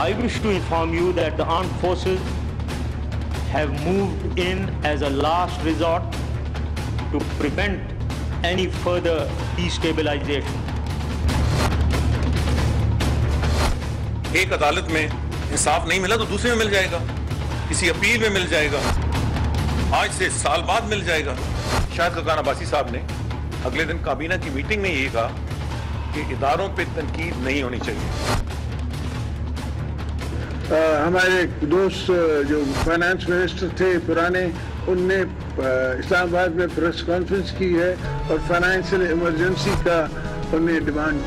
I wish to inform you that the armed forces have moved in as a last resort to prevent any further destabilization. एक अदालत में इंसाफ नहीं मिला तो दूसरे में मिल जाएगा किसी अपील में मिल जाएगा आज से साल बाद मिल जाएगा शायद खजान अब्बासी साहब ने अगले दिन काबीना की मीटिंग में ये कहा कि इदारों पे तनकीद नहीं होनी चाहिए हमारे दोस्त जो फाइनेंस मिनिस्टर थे पुराने उनने इस्लामाबाद में प्रेस कॉन्फ्रेंस की है और फाइनेंशियल इमरजेंसी का उनने डिमांड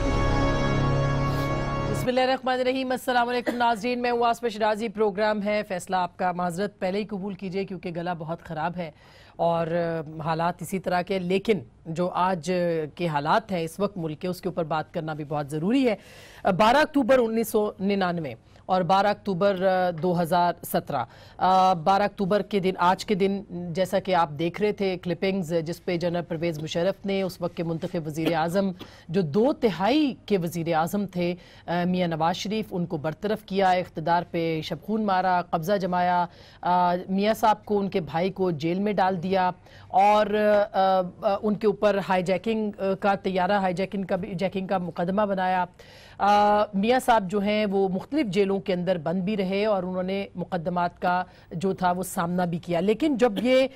की नाजरीन में वास शराजी प्रोग्राम है फैसला आपका माजरत पहले ही कबूल कीजिए क्योंकि गला बहुत ख़राब है और हालात इसी तरह के लेकिन जो आज के हालात हैं इस वक्त मुल्क के उसके ऊपर बात करना भी बहुत ज़रूरी है बारह अक्टूबर उन्नीस सौ निन्यानवे और 12 अक्टूबर 2017 12 अक्टूबर के दिन आज के दिन जैसा कि आप देख रहे थे क्लिपिंग्स जिस पे जनरल परवेज़ मुशरफ ने उस वक्त के मुंतब वज़ी अजम जो दो तिहाई के वज़ी अजम थे मियाँ नवाज शरीफ उनको बरतरफ किया इकतदार पे शबखून मारा कब्ज़ा जमाया मियाँ साहब को उनके भाई को जेल में डाल दिया और आ, उनके ऊपर हाईजैकिंग का तैयारा हाईजैकिंग का जैकिंग का मुकदमा बनाया मियाँ साहब जो हैं वो मुख्तलिफ जेलों के अंदर बंद भी रहे और उन्होंने मुकदमात का जो था वो सामना भी किया लेकिन जब ये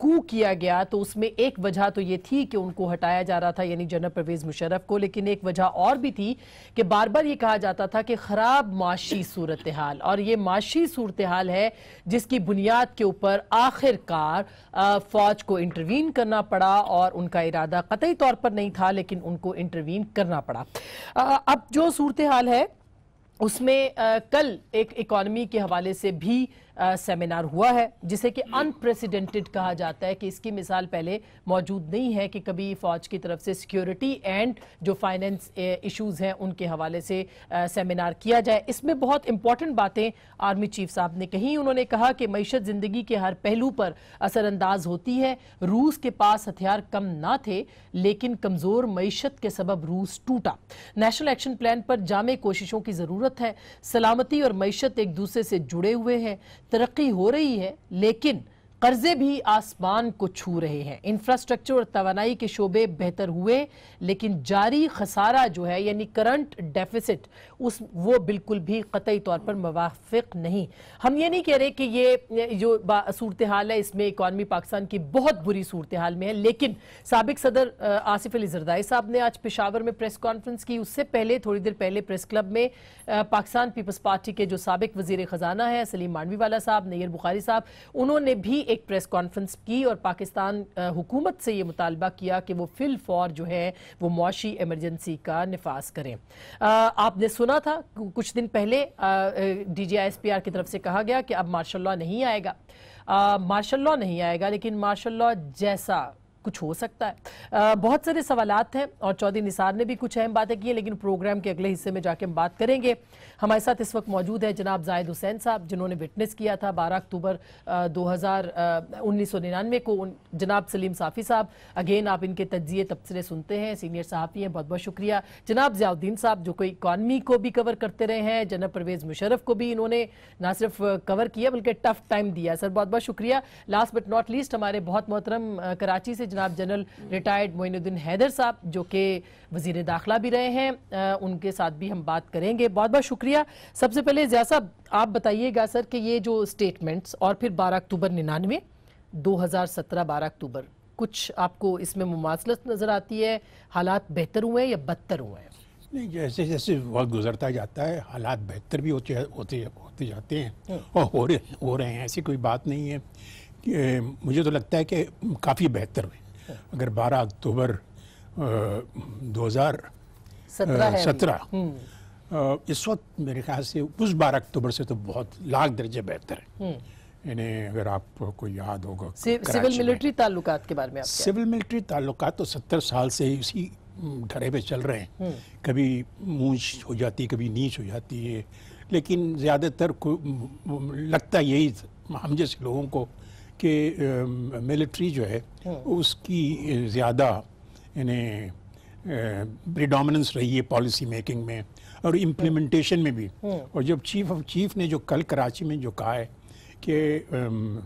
कू किया गया तो उसमें एक वजह तो ये थी कि उनको हटाया जा रहा था यानी जनरल परवेज़ मुशरफ को लेकिन एक वजह और भी थी कि बार बार ये कहा जाता था कि ख़राब माशी सूरत हाल और ये माशी सूरत हाल है जिसकी बुनियाद के ऊपर आखिरकार फौज बजाज को इंटरवीन करना पड़ा और उनका इरादा कतई तौर पर नहीं था लेकिन उनको इंटरवीन करना पड़ा अब जो सूरत हाल है उसमें कल एक इकॉनमी के हवाले से भी सेमिनार हुआ है जिसे कि अनप्रेसिडेंटेड कहा जाता है कि इसकी मिसाल पहले मौजूद नहीं है कि कभी फौज की तरफ से सिक्योरिटी एंड जो फाइनेंस इश्यूज हैं उनके हवाले से सेमिनार किया जाए इसमें बहुत इंपॉर्टेंट बातें आर्मी चीफ साहब ने कही उन्होंने कहा कि मीशत जिंदगी के हर पहलू पर असरअंदाज होती है रूस के पास हथियार कम ना थे लेकिन कमजोर मीशत के सबब रूस टूटा नेशनल एक्शन प्लान पर जामे कोशिशों की जरूरत है सलामती और मीशत एक दूसरे से जुड़े हुए हैं तरक्की हो रही है लेकिन कर्जे भी आसमान को छू रहे हैं इंफ्रास्ट्रक्चर और तोानाई के शोबे बेहतर हुए लेकिन जारी खसारा जो है यानी करंट डेफिसिट उस वो बिल्कुल भी कतई तौर पर मुाफिक नहीं हम ये नहीं कह रहे कि ये जो सूरत हाल है इसमें इकॉनमी पाकिस्तान की बहुत बुरी सूरत हाल में है लेकिन सबक सदर आसिफ अली जरदाई साहब ने आज पेशावर में प्रेस कॉन्फ्रेंस की उससे पहले थोड़ी देर पहले प्रेस क्लब में पाकिस्तान पीपल्स पार्टी के जो सबक वजीर ख़जाना है सलीम मांडवी वाला साहब नैयर बुखारी साहब उन्होंने भी एक प्रेस कॉन्फ्रेंस की और पाकिस्तान हुकूमत से ये मुतालबा किया कि वो फिल फॉर जो है वो मुआशी एमरजेंसी का नफाज करें आपने सुना था कुछ दिन पहले D G I S P R की तरफ से कहा गया कि अब मार्शल लॉ नहीं आएगा मार्शल लॉ नहीं आएगा लेकिन मार्शल लॉ जैसा कुछ हो सकता है आ, बहुत सारे सवालत हैं और चौधरी निसार ने भी कुछ अहम बातें की हैं लेकिन प्रोग्राम के अगले हिस्से में जाके हम बात करेंगे हमारे साथ इस वक्त मौजूद है जनाब जायद हुसैन साहब जिन्होंने विटनेस किया था बारह अक्टूबर दो हज़ार को जनाब सलीम साफ़ी साहब अगेन आप इनके तजिए तबसरे सुनते हैं सीनियर साहफी हैं बहुत बहुत शुक्रिया जनाब जियाउद्दीन साहब जो कोई इकानमी को भी कवर करते रहे हैं जनाब परवेज़ मुशरफ को भी इन्होंने ना सिर्फ कवर किया बल्कि टफ टाइम दिया सर बहुत बहुत शुक्रिया लास्ट बट नॉट लीस्ट हमारे बहुत मोहतरम कराची से जनाब जनरल रिटायर्ड मोइनुद्दीन हैदर साहब जो कि वजीर दाखिला भी रहे हैं उनके साथ भी हम बात करेंगे बहुत बहुत शुक्रिया सबसे पहले जिया साहब आप बताइएगा सर कि ये जो स्टेटमेंट्स और फिर बारह अक्टूबर निन्यानवे दो हज़ार सत्रह बारह अक्टूबर कुछ आपको इसमें मुमासलत नज़र आती है हालात बेहतर हुए हैं या बदतर हुए हैं नहीं जैसे जैसे वक्त गुजरता जाता है हालात बेहतर भी होते होते होते जाते हैं हाँ। और हो रहे हो रहे हैं ऐसी कोई बात नहीं है कि मुझे तो लगता है कि काफ़ी बेहतर हुए अगर 12 अक्टूबर दो हज़ार सत्रह हम्म। इस वक्त मेरे ख्याल से उस 12 अक्टूबर से तो बहुत लाख दर्जे बेहतर है इन्हें हम्म। अगर आपको याद होगा सिविल मिलिट्री ताल्लुकात के बारे में सिविल मिलिट्री ताल्लुकात तो सत्तर साल से इसी हम्म, ढरे पे चल रहे हैं कभी ऊंच हो जाती कभी नीच हो जाती है लेकिन ज़्यादातर लगता यही हम जैसे लोगों को कि मिलिट्री जो है हाँ। उसकी ज़्यादा यानी प्रिडामेंस रही है पॉलिसी मेकिंग में और इम्प्लीमेंटेशन में भी हाँ। और जब चीफ ऑफ चीफ ने जो कल कराची में जो कहा है कि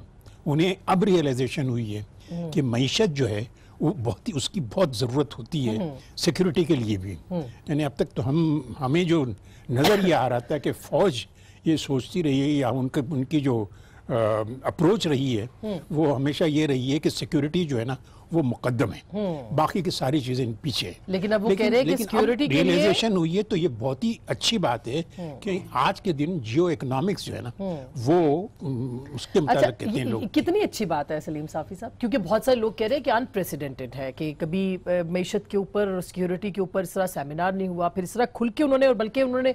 उन्हें अब रियलाइजेशन हुई है हाँ। कि मीशत जो है वो बहुत ही उसकी बहुत ज़रूरत होती है सिक्योरिटी के लिए भी यानी अब तक तो हम हमें जो नज़र ये आ रहा था कि फ़ौज ये सोचती रही है या उनके उनकी जो अप्रोच रही है वो हमेशा ये रही है कि सिक्योरिटी जो है ना वो मुकदम है हम्म। बाकी की सारी चीजें पीछे लेकिन अब वो लेकिन, कह रहे हैं कि सिक्योरिटी लिए हुई है तो ये बहुत ही अच्छी बात है हम्म। कि आज के दिन जियो इकोनॉमिक्स जो है ना हम्म। वो उसके अच्छा, कहते हैं लोग कितनी अच्छी बात है सलीम साफी साहब क्योंकि बहुत सारे लोग कह रहे हैं कि अनप्रेसिडेंटेड है कि कभी मीशत के ऊपर सिक्योरिटी के ऊपर इस तरह सेमिनार नहीं हुआ फिर इस तरह खुल के उन्होंने और बल्कि उन्होंने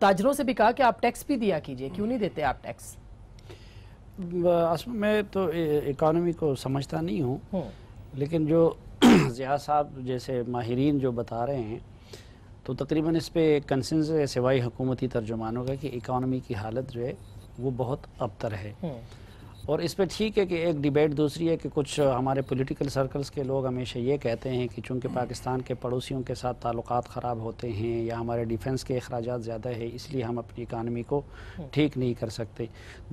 ताजरों से भी कहा कि आप टैक्स भी दिया कीजिए क्यों नहीं देते आप टैक्स असल में तो इकानमी को समझता नहीं हूँ हम्म। लेकिन जो ज़िया साहब जैसे माहरीन जो बता रहे हैं तो तकरीबन इस पर कंसेंस सिवाई हुकूमती तर्जुमानों का कि इकानमी की हालत जो है वो बहुत अबतर है हम्म। और इस पर ठीक है कि एक डिबेट दूसरी है कि कुछ हमारे पॉलिटिकल सर्कल्स के लोग हमेशा ये कहते हैं कि चूँकि पाकिस्तान के पड़ोसियों के साथ ताल्लुक ख़राब होते हैं या हमारे डिफेंस के अखराज ज़्यादा है इसलिए हम अपनी इकानमी को हम्म। ठीक नहीं कर सकते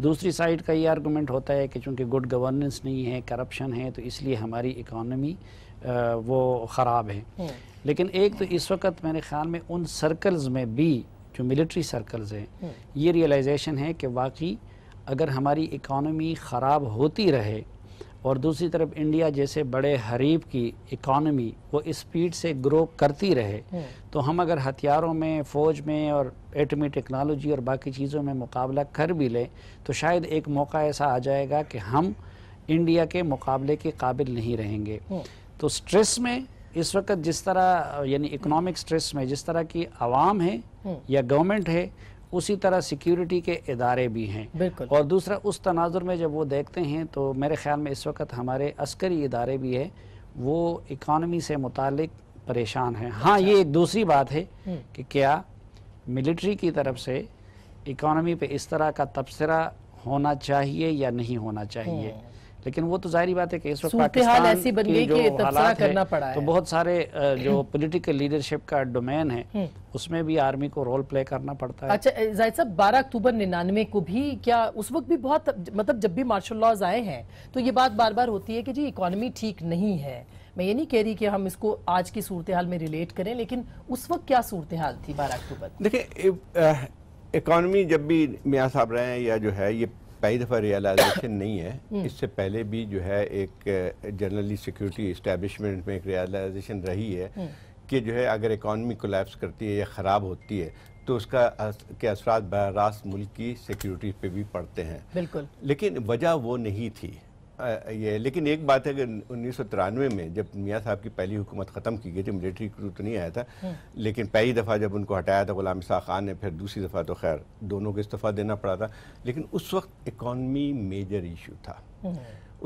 दूसरी साइड का ये आर्गूमेंट होता है कि चूँकि गुड गवर्नेंस नहीं है करप्शन है तो इसलिए हमारी इकानमी वो ख़राब है हम्म। लेकिन एक तो इस वक्त मेरे ख्याल में उन सर्कल्स में भी जो मिलिट्री सर्कल्स हैं हम्म। ये रियलाइजेशन है कि वाकई अगर हमारी इकानमी ख़राब होती रहे और दूसरी तरफ इंडिया जैसे बड़े हरीब की इकानमी वो स्पीड से ग्रो करती रहे हम्म। तो हम अगर हथियारों में फ़ौज में और एटमी टेक्नोलॉजी और बाकी चीज़ों में मुकाबला कर भी लें तो शायद एक मौका ऐसा आ जाएगा कि हम इंडिया के मुकाबले के काबिल नहीं रहेंगे हम्म। तो स्ट्रेस में इस वक्त जिस तरह यानी इकोनॉमिक स्ट्रेस में जिस तरह की आवाम है हम्म। या गवर्नमेंट है उसी तरह सिक्योरिटी के इदारे भी हैं और दूसरा उस तनाजुर में जब वो देखते हैं तो मेरे ख्याल में इस वक्त हमारे अस्करी इदारे भी है वो इकानमी से मुतल परेशान हैं हाँ अच्छा। ये एक दूसरी बात है हम्म। कि क्या मिलिट्री की तरफ से इकानमी पे इस तरह का तबसरा होना चाहिए या नहीं होना चाहिए हम्म। लेकिन वो तो जाहिर बात है कि इस वक्त पाकिस्तान ऐसी बन गई कि तबसरा करना पड़ा तो है तो बहुत सारे जो पॉलिटिकल हम्म। लीडरशिप का डोमेन है हम्म। उसमें भी आर्मी को रोल प्ले करना पड़ता है अच्छा जाहिर साहब बारह अक्टूबर निन्यानवे को भी क्या उस वक्त भी बहुत मतलब जब भी मार्शल लॉज आए हैं तो ये बात बार बार होती है कि जी इकोनॉमी ठीक नहीं है मैं ये नहीं कह रही कि हम इसको आज की सूरत हाल में रिलेट करें लेकिन उस वक्त क्या सूरत हाल थी बारह अक्टूबर देखिए इकॉनमी जब भी मियाँ साहब रहे हैं या जो है ये पहली दफ़ा रियलाइजेशन नहीं है हम्म। इससे पहले भी जो है एक जनरली सिक्योरिटी इस्टेबलिशमेंट में एक रियलाइजेशन रही है हम्म। कि जो है अगर इकॉनमी कोलेप्स करती है या ख़राब होती है तो उसका के असरा बरास मुल्क की सिक्योरिटी पे भी पड़ते हैं बिल्कुल लेकिन वजह वो नहीं थी ये है लेकिन एक बात है कि उन्नीस में जब मियाँ साहब की पहली हुकूमत ख़त्म की गई थी मिलिट्री क्रू तो नहीं आया था हम्म। लेकिन पहली दफ़ा जब उनको हटाया था गुलाम शाह खान ने फिर दूसरी दफ़ा तो खैर दोनों को इस्तीफ़ा देना पड़ा था लेकिन उस वक्त इकॉनमी मेजर इशू था हम्म।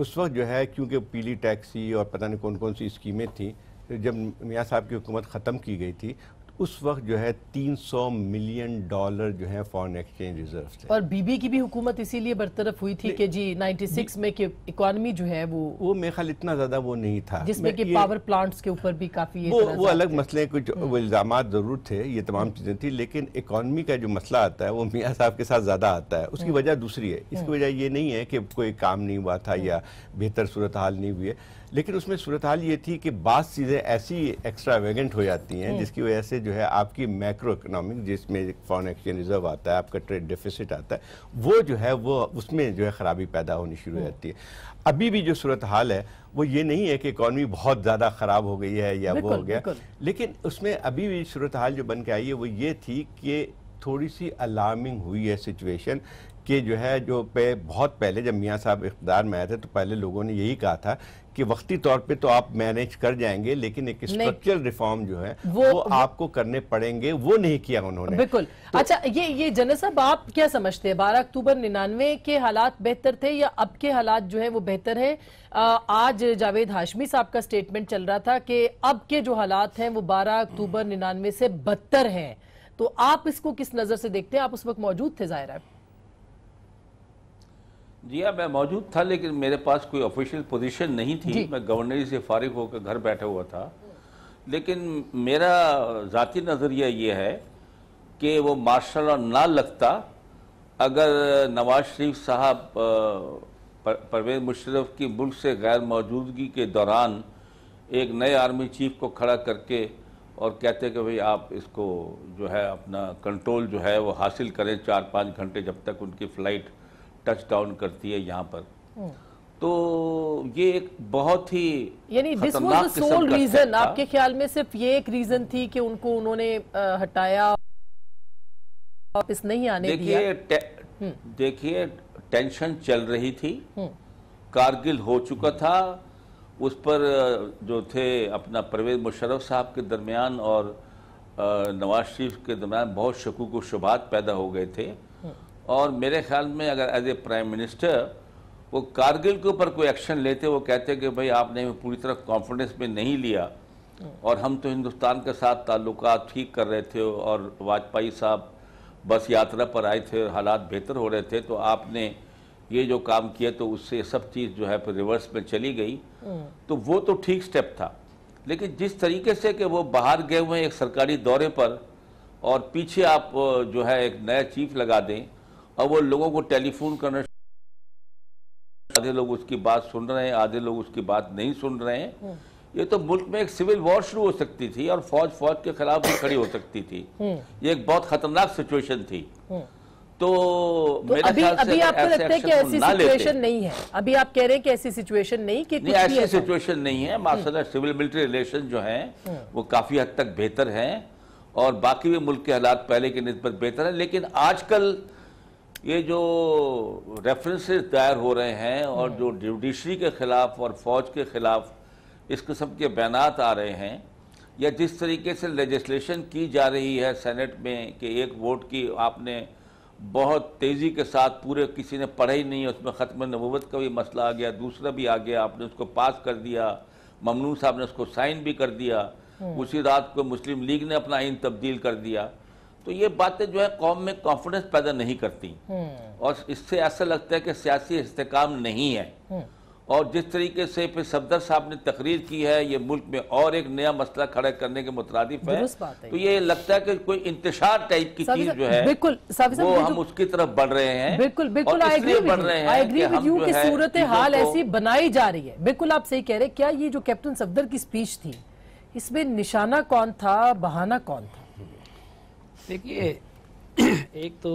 उस वक्त जो है क्योंकि पीली टैक्सी और पता नहीं कौन कौन सी स्कीमें थी जब मियाँ साहब की हुकूमत ख़त्म की गई थी उस वक्त जो है 300 मिलियन डॉलर जो है फॉरेन एक्सचेंज रिजर्व थे और बीबी की भी हुकूमत इसीलिए बरतरफ हुई थी कि जी 96 में कि इकोनॉमी जो है वो वो मेरे ख्याल इतना ज़्यादा वो नहीं था जिसमें कि पावर प्लांट्स के ऊपर भी काफ़ी वो वो अलग मसले कुछ हम्म। इल्ज़ाम ज़रूर थे ये तमाम चीज़ें थी लेकिन इकानमी का जो मसला आता है वो मियाँ साहब के साथ ज़्यादा आता है उसकी हम्म। वजह दूसरी है इसकी हम्म। वजह ये नहीं है कि कोई काम नहीं हुआ था या बेहतर सूरत हाल नहीं हुई है लेकिन उसमें सूरत हाल ये थी कि बाद चीज़ें ऐसी एक्स्ट्रावेगेंट हो जाती हैं हम्म। जिसकी वजह से जो है आपकी मैक्रो इकोनॉमिक जिसमें फॉरन एक्सचेंज रिजर्व आता है आपका ट्रेड डिफिसिट आता है वो जो है वो उसमें जो है ख़राबी पैदा होनी शुरू हो हम्म। जाती है अभी भी जो सूरत हाल है वो ये नहीं है कि इकॉनमी बहुत ज़्यादा ख़राब हो गई है या वो हो गया लेकिन उसमें अभी भी सूरत हाल जो बन के आई है वो ये थी कि थोड़ी सी अलार्मिंग हुई है सिचुएशन कि जो है जो पे बहुत पहले जब मियाँ साहब इकदार में आए थे तो पहले लोगों ने यही कहा था कि वक्ती तौर पे तो आप मैनेज कर जाएंगे लेकिन एक स्ट्रक्चरल रिफॉर्म जो है वो, वो आपको करने पड़ेंगे वो नहीं किया उन्होंने बिल्कुल तो, अच्छा ये ये जनरल साहब आप क्या समझते हैं बारह अक्टूबर निन्यानवे के हालात बेहतर थे या अब के हालात जो है वो बेहतर है आज जावेद हाशमी साहब का स्टेटमेंट चल रहा था कि अब के जो हालात हैं वो बारह अक्टूबर निन्यानवे से बदतर है तो आप इसको किस नजर से देखते हैं आप उस वक्त मौजूद थे जाहिर है जी हाँ मैं मौजूद था लेकिन मेरे पास कोई ऑफिशियल पोजीशन नहीं थी मैं गवर्नरी से फारिग होकर घर बैठा हुआ था लेकिन मेरा ज़ाती नज़रिया ये है कि वो मार्शल और ना लगता अगर नवाज शरीफ साहब परवेज मुशरफ की मुल्क से गैर मौजूदगी के दौरान एक नए आर्मी चीफ को खड़ा करके और कहते कि भाई आप इसको जो है अपना कंट्रोल जो है वो हासिल करें चार पाँच घंटे जब तक उनकी फ़्लाइट टच डाउन करती है यहाँ पर हम्म। तो ये एक बहुत ही यानी this was the sole reason आपके ख्याल में सिर्फ ये एक रीजन थी कि उनको उन्होंने हटाया वापस नहीं आने देखिए हम्म। देखिए टेंशन चल रही थी हम्म। कारगिल हो चुका था उस पर जो थे अपना परवेज मुशर्रफ साहब के दरमियान और नवाज शरीफ के दरमियान बहुत शकुक व शुबात पैदा हो गए थे और मेरे ख्याल में अगर एज ए प्राइम मिनिस्टर वो कारगिल के ऊपर कोई एक्शन लेते वो कहते कि भाई आपने पूरी तरह कॉन्फिडेंस में नहीं लिया और हम तो हिंदुस्तान के साथ ताल्लुक ठीक कर रहे थे और वाजपेयी साहब बस यात्रा पर आए थे हालात बेहतर हो रहे थे तो आपने ये जो काम किया तो उससे सब चीज़ जो है फिर रिवर्स में चली गई तो वो तो ठीक स्टेप था लेकिन जिस तरीके से कि वो बाहर गए हुए हैं एक सरकारी दौरे पर और पीछे आप जो है एक नया चीफ लगा दें अब वो लोगों को टेलीफोन करना आधे लोग उसकी बात सुन रहे हैं आधे लोग उसकी बात नहीं सुन रहे हैं हम्म। ये तो मुल्क में एक सिविल वॉर शुरू हो सकती थी और फौज फौज के खिलाफ भी खड़ी हो सकती थी हम्म। ये एक बहुत खतरनाक सिचुएशन थी हम्म। तो, तो मेरे अभी अभी आपको लगता है कि ऐसी सिचुएशन नहीं है अभी आप कह रहे हैं कि ऐसी सिचुएशन नहीं कि नहीं, ऐसी सिचुएशन नहीं है माशा सिविल मिलिट्री रिलेशन जो है वो काफ़ी हद तक बेहतर है और बाकी भी मुल्क के हालात पहले के नस्बत बेहतर है लेकिन आजकल ये जो रेफरेंसेस दायर हो रहे हैं और जो जुडिशरी हम्म। के ख़िलाफ़ और फौज के ख़िलाफ़ इस किस्म के बयानात आ रहे हैं या जिस तरीके से लेजिस्लेशन की जा रही है सेनेट में कि एक वोट की आपने बहुत तेज़ी के साथ पूरे किसी ने पढ़ा ही नहीं उसमें ख़त्म नबूत का भी मसला आ गया दूसरा भी आ गया आपने उसको पास कर दिया ममनू साहब ने उसको साइन भी कर दिया हम्म। उसी रात को मुस्लिम लीग ने अपना आइन तब्दील कर दिया तो ये बातें जो है कौम में कॉन्फिडेंस पैदा नहीं करती हम्म। और इससे ऐसा लगता है कि सियासी इस्तेकाम नहीं है हम्म। और जिस तरीके से फिर सफदर साहब ने तकरीर की है ये मुल्क में और एक नया मसला खड़ा करने के मुतरदिफ है तो ये लगता है कि कोई इंतजार टाइप की चीज जो है बिल्कुल वो हम तो- उसकी तरफ बढ़ रहे हैं बिल्कुल बिल्कुल बढ़ रहे हैं सूरत हाल ऐसी बनाई जा रही है बिल्कुल आप सही कह रहे क्या ये जो कैप्टन सफदर की स्पीच थी इसमें निशाना कौन था बहाना कौन था देखिए एक तो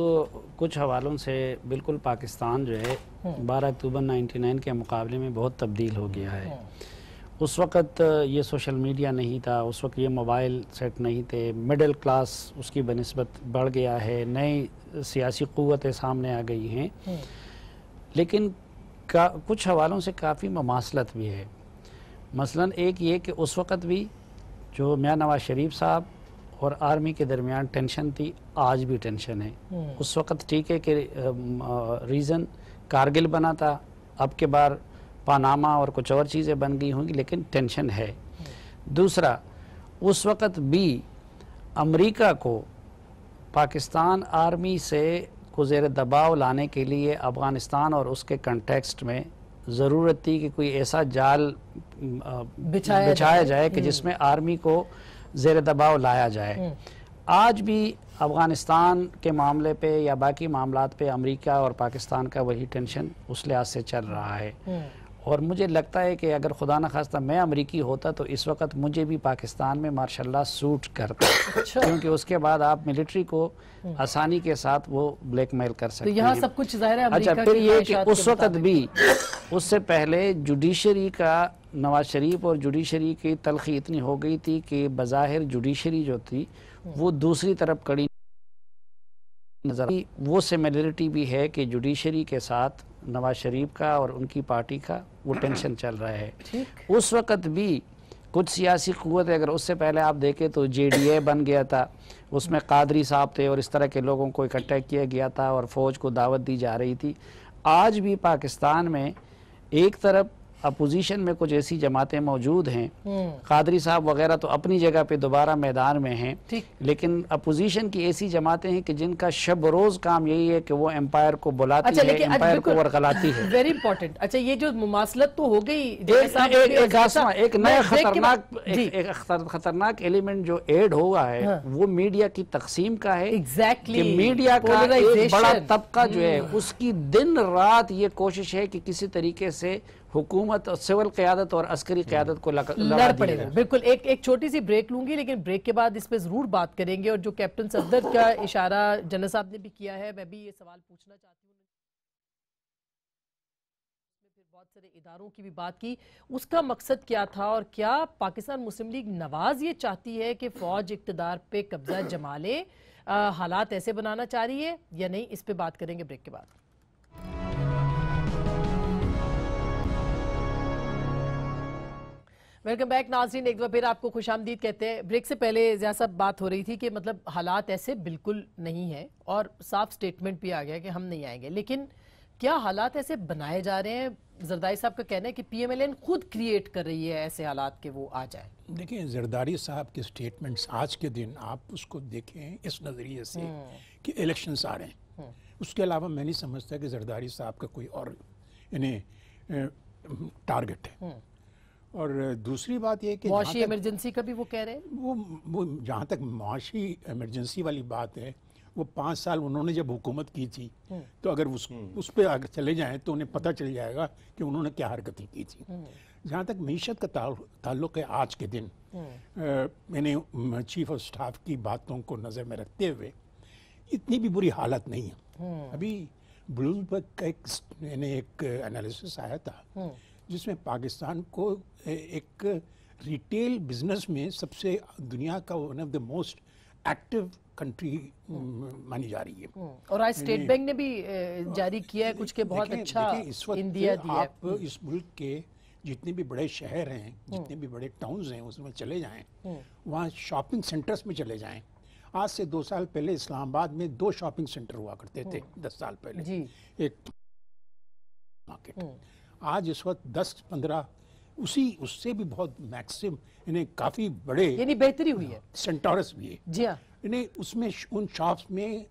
कुछ हवालों से बिल्कुल पाकिस्तान जो है 12 हम्म। अक्टूबर 99 के मुकाबले में बहुत तब्दील हो गया है हम्म। उस वक़्त ये सोशल मीडिया नहीं था उस वक्त ये मोबाइल सेट नहीं थे मिडिल क्लास उसकी बनस्बत बढ़ गया है नई सियासी क़वतें सामने आ गई हैं हम्म। लेकिन का कुछ हवालों से काफ़ी ममासलत भी है मसलन एक ये कि उस वक़्त भी जो मियाँ नवाज शरीफ साहब और आर्मी के दरमियान टेंशन थी आज भी टेंशन है हम्म। उस वक्त ठीक है कि रीज़न कारगिल बना था अब के बार पानामा और कुछ और चीज़ें बन गई होंगी लेकिन टेंशन है हम्म। दूसरा उस वक्त भी अमेरिका को पाकिस्तान आर्मी से गुजर दबाव लाने के लिए अफ़गानिस्तान और उसके कंटेक्स्ट में ज़रूरत थी कि कोई ऐसा जाल बिछाया जाए कि जिसमें हम्म। आर्मी को ज़ेर दबाव लाया जाए हम्म। आज भी अफ़गानिस्तान के मामले पे या बाकी मामला पे अमेरिका और पाकिस्तान का वही टेंशन उस लिहाज से चल रहा है हम्म। और मुझे लगता है कि अगर खुदा न खास्ता मैं अमरीकी होता तो इस वक्त मुझे भी पाकिस्तान में मार्शाल्लाह सूट करता अच्छा। क्योंकि उसके बाद आप मिलिट्री को हम्म। आसानी के साथ वो ब्लैक मेल कर तो सकते तो यहाँ सब कुछ अच्छा फिर ये हाँ कि उस वक्त भी उससे पहले जुडिशरी का नवाज शरीफ और जुडिशरी की तलखी इतनी हो गई थी कि बज़ाहिर जुडिशरी जो थी वो दूसरी तरफ कड़ी नज़र आई वो सिमिलरिटी भी है कि जुडिशरी के साथ नवाज शरीफ का और उनकी पार्टी का वो टेंशन चल रहा है उस वक़्त भी कुछ सियासी क़वत अगर उससे पहले आप देखें तो जे डी ए बन गया था उसमें कादरी साहब थे और इस तरह के लोगों को इकट्ठा किया गया था और फ़ौज को दावत दी जा रही थी आज भी पाकिस्तान में एक तरफ अपोजिशन में कुछ ऐसी जमातें मौजूद हैं हम्म। कादरी साहब वगैरह तो अपनी जगह पे दोबारा मैदान में हैं लेकिन अपोजिशन की ऐसी जमातें हैं कि जिनका शब रोज काम यही है कि वो एम्पायर को बुलाती अच्छा, है एम्पायर अच्छा, को वर्कलाती है वेरी इंपॉर्टेंट अच्छा ये जो मुमासलत तो हो गई एक नया खतरनाक खतरनाक एलिमेंट जो एड हुआ है हाँ। वो मीडिया की तकसीम का है एग्जैक्टली मीडिया का बड़ा तबका जो है हम्म। उसकी दिन रात ये कोशिश है कि किसी तरीके से हुकूमत और सिविल क्यादत और अस्करी क्यादत को लड़ पड़ेगा बिल्कुल एक एक छोटी सी ब्रेक लूंगी लेकिन ब्रेक के बाद इस पर ज़रूर बात करेंगे और जो कैप्टन सफदर का इशारा जनरल साहब ने भी किया है मैं भी ये सवाल पूछना चाहती हूँ बहुत सारे इदारों की भी बात की उसका मकसद क्या था और क्या पाकिस्तान मुस्लिम लीग नवाज ये चाहती है कि फौज इकतदार पे कब्जा जमा ले हालात ऐसे बनाना चाह रही है या नहीं इस पे बात करेंगे ब्रेक के बाद वेलकम बैक नाजरीन एक बार फिर आपको खुश आमदीद कहते हैं ब्रेक से पहले जहाँ बात हो रही थी कि मतलब हालात ऐसे बिल्कुल नहीं हैं और साफ स्टेटमेंट भी आ गया कि हम नहीं आएंगे लेकिन क्या हालात ऐसे बनाए जा रहे हैं जरदारी साहब का कहना है कि पीएमएलएन खुद क्रिएट कर रही है ऐसे हालात के वो आ जाए देखिए जरदारी साहब के स्टेटमेंट्स आज के दिन आप उसको देखें इस नज़रिए से हम्म। कि इलेक्शंस आ रहे हैं हम्म। उसके अलावा मैं नहीं समझता कि जरदारी साहब का कोई और यानी टारगेट है हम्म। और दूसरी बात यह कि मुआशी इमरजेंसी का भी वो कह रहे हैं वो वो जहाँ तक मुआशी इमरजेंसी वाली बात है वो पाँच साल उन्होंने जब हुकूमत की थी हम्म। तो अगर उस हम्म। उस पर अगर चले जाएँ तो उन्हें पता चल जाएगा कि उन्होंने क्या हरकतें की थी हम्म। जहाँ तक मीशत का ताल्लुक है आज के दिन आ, मैंने चीफ ऑफ स्टाफ की बातों को नज़र में रखते हुए इतनी भी बुरी हालत नहीं है अभी ब्लूमबर्ग का एक मैंने एक एनालिसिस आया था जिसमें पाकिस्तान को एक रिटेल बिजनेस में सबसे दुनिया का one of the most active country मानी जा रही है हम्म। और आज स्टेट बैंक ने भी जारी किया है कुछ के बहुत देखें, अच्छा इस वक्त इंडिया दिया आप हम्म। इस मुल्क के जितने भी बड़े शहर हैं हम्म। जितने भी बड़े टाउन्स हैं उसमें चले जाएं वहाँ शॉपिंग सेंटर्स में चले जाएं आज से दो साल पहले इस्लामाबाद में दो शॉपिंग सेंटर हुआ करते थे दस साल पहले एक मार्केट आज इस वक्त दस पंद्रह उसी उससे भी बहुत मैक्सिम इन्हें काफी बड़े यानी बेहतरी हुई है सेंटोरस भी है जी हाँ इन्हें उसमें उन शॉप्स में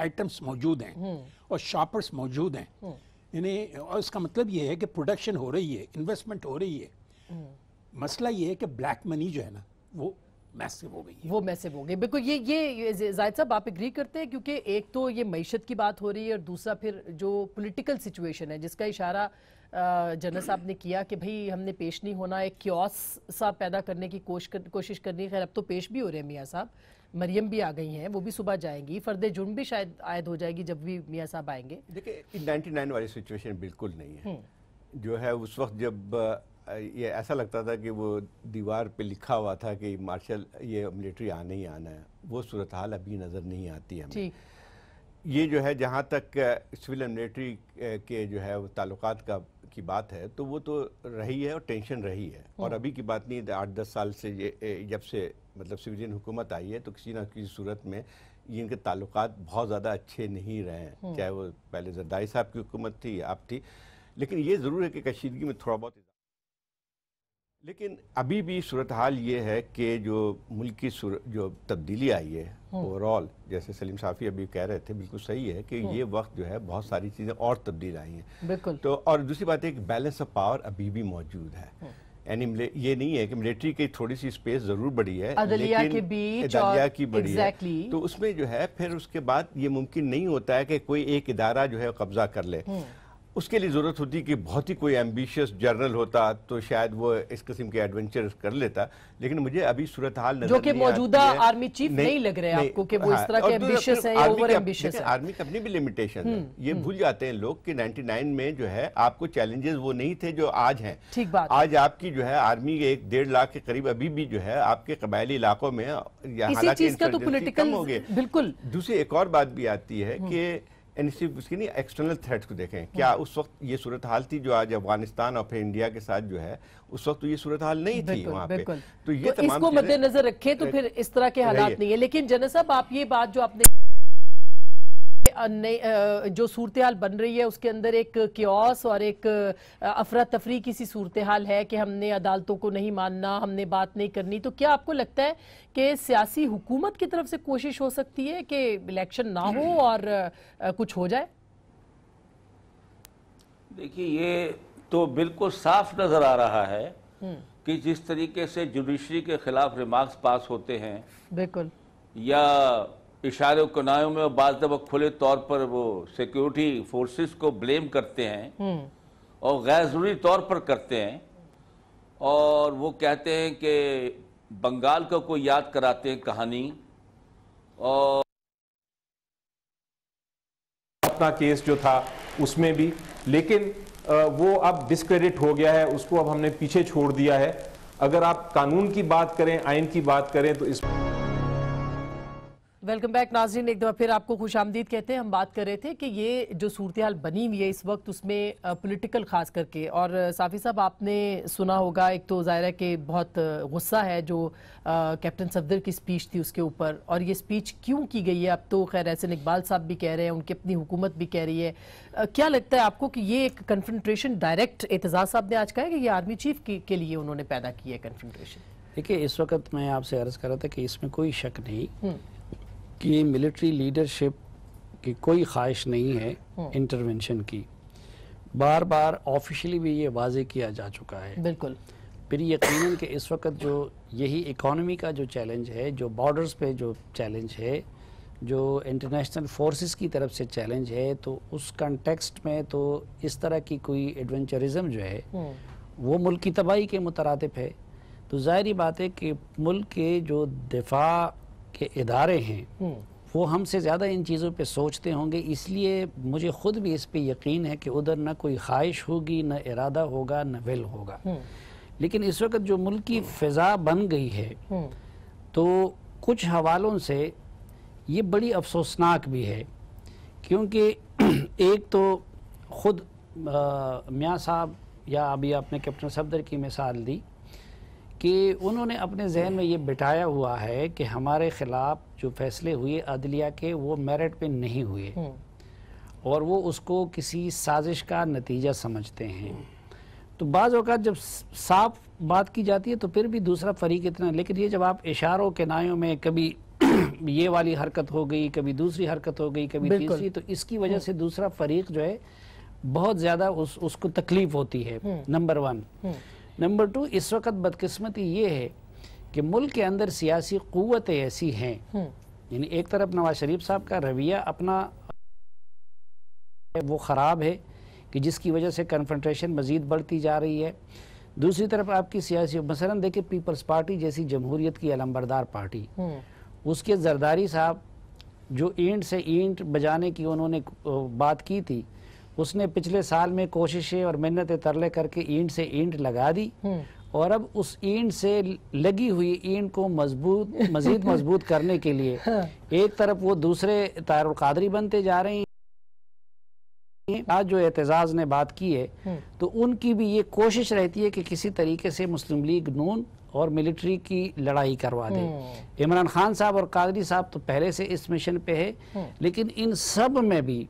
आइटम्स मौजूद हैं हम्म। और शॉपर्स मौजूद हैं हम्म। इन्हें और इसका मतलब ये है कि प्रोडक्शन हो रही है इन्वेस्टमेंट हो रही है हम्म। मसला ये है कि ब्लैक मनी जो है ना वो मैसिव हो गई वो मैसिव हो गई बिल्कुल ये ये जायद साहब आप एग्री करते हैं क्योंकि एक तो ये मीशत की बात हो रही है और दूसरा फिर जो पॉलिटिकल सिचुएशन है जिसका इशारा जनरल साहब ने किया कि भाई हमने पेश नहीं होना एक क्योस सा पैदा करने की कोश कर, कोशिश करनी खैर अब तो पेश भी हो रहे हैं मियाँ साहब मरियम भी आ गई हैं वो भी सुबह जाएंगी फर्द जुर्म भी शायद आयद हो जाएगी जब भी मियाँ साहब आएंगे देखिए नाइन्टी नाइन वाली सिचुएशन बिल्कुल नहीं है हम्म। जो है उस वक्त जब ये ऐसा लगता था कि वो दीवार पे लिखा हुआ था कि मार्शल ये मिलिट्री आने ही आना है वो सूरत हाल अभी नज़र नहीं आती हमें ये जो है जहाँ तक सिविल मिलिट्री के जो है वो ताल्लुक का की बात है तो वो तो रही है और टेंशन रही है हम्म। और अभी की बात नहीं आठ दस साल से ये जब से मतलब सिविलियन हुकूमत आई है तो किसी ना किसी सूरत में ये इनके ताल्लुक बहुत ज़्यादा अच्छे नहीं रहे हैं हम्म। चाहे वो पहले जरदारी साहब की हुकूमत थी आप थी लेकिन ये ज़रूर है कि कशीदगी में थोड़ा बहुत लेकिन अभी भी सूरत हाल ये है कि जो मुल्क की जो तब्दीली आई है ओवरऑल हम्म। जैसे सलीम साफ़ी अभी कह रहे थे बिल्कुल सही है कि हम्म। ये वक्त जो है बहुत सारी चीज़ें और तब्दील आई हैं बिल्कुल तो और दूसरी बात एक बैलेंस ऑफ पावर अभी भी मौजूद है हम्म। यानी ये नहीं है कि मिलिट्री की थोड़ी सी स्पेस जरूर बड़ी है लेकिन के बीच अदलिया की बड़ी exactly. है तो उसमें जो है फिर उसके बाद ये मुमकिन नहीं होता है कि कोई एक इदारा जो है कब्जा कर ले उसके लिए ज़रूरत होती कि बहुत ही कोई एम्बिशियस जर्नल होता तो शायद वो इस किस्म के एडवेंचर कर लेता लेकिन मुझे अभी सूरत हाल नजर जो कि मौजूदा आर्मी चीफ नहीं, नहीं लग रहे हैं आपको कि वो हाँ, इस तरह के एम्बिशियस है ओवर एम्बिशियस है आर्मी की अपनी भी लिमिटेशन है हम्म, ये हम्म। भूल जाते हैं लोग कि 99 में जो है आपको चैलेंजेस वो नहीं थे जो आज हैं ठीक बात आज आपकी जो है आर्मी एक डेढ़ लाख के करीब अभी भी जो है आपके कबायली इलाकों में इसी चीज का तो पोलिटिकल बिल्कुल दूसरी एक और बात भी आती है हम्म। कि एन नहीं एक्सटर्नल थ्रेट को देखें क्या हाँ। उस वक्त ये सूरत हाल थी जो आज अफगानिस्तान और फिर इंडिया के साथ जो है उस वक्त तो ये सूरत हाल नहीं थी वहाँ पे तो ये तो इसको मद्देनजर रखें तो फिर इस तरह के हालात नहीं है लेकिन जनरल साहब आप ये बात जो आपने जो सूरत हाल बन रही है उसके अंदर एक क्योस और एक अफरा तफरी की सी सूरत हाल है कि हमने अदालतों को नहीं मानना हमने बात नहीं करनी तो क्या आपको लगता है कि सियासी हुकूमत की तरफ से कोशिश हो सकती है कि इलेक्शन ना हो और कुछ हो जाए देखिए ये तो बिल्कुल साफ नजर आ रहा है हम्म। कि जिस तरीके से जुडिशरी के खिलाफ रिमार्क्स पास होते हैं बिल्कुल या इशारों कनायों में बाज दफा खुले तौर पर वो सिक्योरिटी फोर्सेस को ब्लेम करते हैं हम्म। और गैर ज़रूरी तौर पर करते हैं और वो कहते हैं कि बंगाल का कोई याद कराते हैं कहानी और अपना केस जो था उसमें भी लेकिन वो अब डिस्क्रेडिट हो गया है उसको अब हमने पीछे छोड़ दिया है अगर आप कानून की बात करें आइन की बात करें तो इसमें वेलकम बैक नाजरीन एक दफ़ा फिर आपको खुश आमदीद कहते हैं हम बात कर रहे थे कि ये जो सूरत हाल बनी हुई है इस वक्त उसमें पॉलिटिकल ख़ास करके और साफ़ी साहब आपने सुना होगा एक तो ज़ाहिर है कि बहुत गुस्सा है जो कैप्टन सफदर की स्पीच थी उसके ऊपर और ये स्पीच क्यों की गई है अब तो खैर एहसन इकबाल साहब भी कह रहे हैं उनकी अपनी हुकूमत भी कह रही है आ, क्या लगता है आपको कि ये एक कन्फेंट्रेशन डायरेक्ट एतजाज़ साहब ने आज कहा है कि ये आर्मी चीफ के लिए उन्होंने पैदा किया है कन्फेंट्रेशन देखिए इस वक्त मैं आपसे अर्ज़ कर रहा था कि इसमें कोई शक नहीं कि मिलिट्री लीडरशिप की कोई ख्वाहिश नहीं है इंटरवेंशन हम्म। की बार बार ऑफिशियली भी ये वाजे किया जा चुका है बिल्कुल फिर यकीन कि इस वक्त जो यही इकॉनमी का जो चैलेंज है जो बॉर्डर्स पे जो चैलेंज है जो इंटरनेशनल फोर्सेस की तरफ से चैलेंज है तो उस कंटेक्स्ट में तो इस तरह की कोई एडवेंचरिज्म जो है हम्म। वो मुल्क की तबाही के मुतरतब है तो ज़ाहरी बात है कि मुल्क के जो दिफा के इदारे हैं हम्म। वो हमसे ज़्यादा इन चीज़ों पे सोचते होंगे इसलिए मुझे ख़ुद भी इस पे यकीन है कि उधर ना कोई ख्वाहिश होगी ना इरादा होगा ना विल होगा हम्म। लेकिन इस वक्त जो मुल्क की फ़िज़ा बन गई है हम्म। तो कुछ हवालों से ये बड़ी अफसोसनाक भी है क्योंकि एक तो ख़ुद मियाँ साहब या अभी आपने कैप्टन सफदर की मिसाल दी कि उन्होंने अपने जहन में ये बिठाया हुआ है कि हमारे ख़िलाफ़ जो फैसले हुए अदलिया के वो मेरिट पे नहीं हुए हम्म। और वो उसको किसी साजिश का नतीजा समझते हैं तो बाज़ अवत जब साफ बात की जाती है तो फिर भी दूसरा फरीक इतना लेकिन ये जब आप इशारों के नायों में कभी ये वाली हरकत हो गई कभी दूसरी हरकत हो गई कभी तीसरी तो इसकी वजह हम्म। से दूसरा फरीक जो है बहुत ज़्यादा उस उसको तकलीफ होती है number hmm. One number two इस वक्त बदकिस्मती ये है कि मुल्क के अंदर सियासी क़वतें ऐसी हैं हम्म। यानी एक तरफ नवाज शरीफ साहब का रवैया अपना वो ख़राब है कि जिसकी वजह से कन्फ्रेंट्रेशन मज़ीद बढ़ती जा रही है दूसरी तरफ आपकी सियासी मसलन देखिए पीपल्स पार्टी जैसी जमहूरीत की अलम्बरदार पार्टी उसके जरदारी साहब जो ईंट से ईंट बजाने की उन्होंने बात की थी उसने पिछले साल में कोशिशें और मेहनतें तरले करके ईंट से ईंट लगा दी हम्म। और अब उस ईंट से लगी हुई ईंट को मजबूत मजीद मजबूत करने के लिए हाँ। एक तरफ वो दूसरे तारुल बनते जा रहे हैं आज जो एतजाज़ ने बात की है हम्म। तो उनकी भी ये कोशिश रहती है कि किसी तरीके से मुस्लिम लीग नून और मिलिट्री की लड़ाई करवा दे हम्म। इमरान खान साहब और कादरी साहब तो पहले से इस मिशन पे है लेकिन इन सब में भी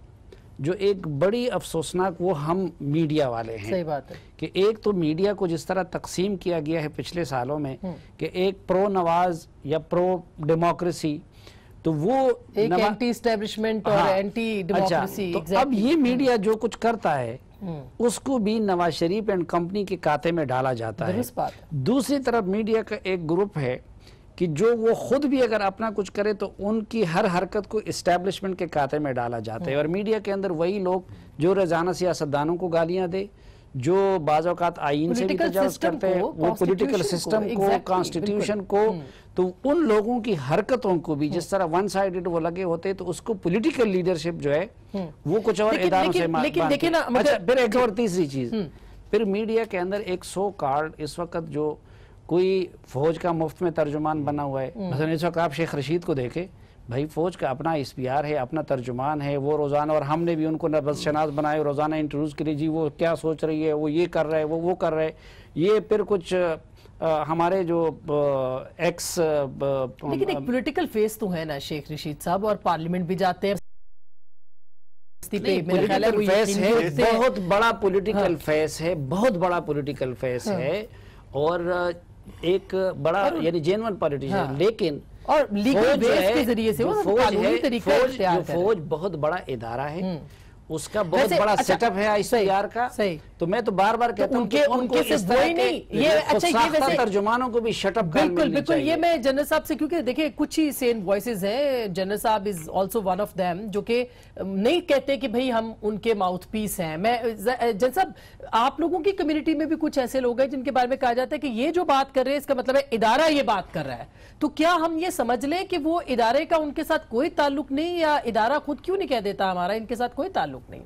जो एक बड़ी अफसोसनाक वो हम मीडिया वाले हैं सही बात है कि एक तो मीडिया को जिस तरह तकसीम किया गया है पिछले सालों में हम्म। कि एक प्रो नवाज या प्रो डेमोक्रेसी तो वो एक एंटी एस्टेब्लिशमेंट और एंटी हाँ। डेमोक्रेसी अच्छा, तो अब ये मीडिया हम्म। जो कुछ करता है हम्म। उसको भी नवाज शरीफ एंड कंपनी के काते में डाला जाता है दूसरी तरफ मीडिया का एक ग्रुप है कि जो वो खुद भी अगर अपना कुछ करे तो उनकी हर हरकत को इस्टेब्लिशमेंट के खाते में डाला जाता है और मीडिया के अंदर वही लोग जो रोजाना सियासतदानों को गालियाँ दे जो बाज़ात आइन से करते हैं वो पॉलिटिकल सिस्टम को कॉन्स्टिट्यूशन को, को हम्म। तो उन लोगों की हरकतों को भी जिस हम्म। तरह वन साइडेड वो लगे होते तो उसको पॉलिटिकल लीडरशिप जो है हम्म। वो कुछ और इधारों से लेकिन ना अच्छा मतलब- फिर एक और तीसरी चीज़ फिर मीडिया के अंदर एक सो कार्ड इस वक्त जो कोई फौज का मुफ्त में तर्जुमान हम्म। बना हुआ है हम्म। मसलन इस वक्त आप शेख रशीद को देखें भाई फौज का अपना एस पी आर है अपना तर्जुमान है वो रोज़ाना और हमने भी उनको नबज हम्म। शनाज बनाए रोज़ाना इंट्रोड्यूस करी जी वो क्या सोच रही है वो ये कर रहा है वो वो कर रहे ये फिर कुछ आ, हमारे जो एक्स लेकिन एक पॉलिटिकल फेस तो है ना शेख रशीद साहब और पार्लियामेंट भी जाते हैं फेस हाँ। है बहुत बड़ा पॉलिटिकल फेस है बहुत बड़ा पॉलिटिकल फेस है और एक बड़ा यानी जेनवन पॉलिटिशियन हाँ। लेकिन और लीगल बेस के जरिए से वो फौज है फौज बहुत बड़ा इदारा है हम्म। उसका बहुत बड़ा अच्छा, सेटअप है आईसीआर का सही तो मैं तो बार बार तो कहता हूँ उनके उनके से नहीं ये अच्छा ये वैसे तर्जुमानों को भी शटअप बिल्कुल बिल्कुल ये मैं जनरल साहब से क्योंकि देखिए कुछ ही सेम वॉइस हैं जनरल साहब is also one of them जो कि नहीं कहते कि भाई हम उनके माउथ पीस हैं मैं जनरल साहब आप लोगों की कम्युनिटी में भी कुछ ऐसे लोग हैं जिनके बारे में कहा जाता है कि ये जो बात कर रहे हैं इसका मतलब है इदारा ये बात कर रहा है तो क्या हम ये समझ लें कि वो इदारे का उनके साथ कोई ताल्लुक नहीं या इदारा खुद क्यों नहीं कह देता हमारा इनके साथ कोई ताल्लुक जरूरत नहीं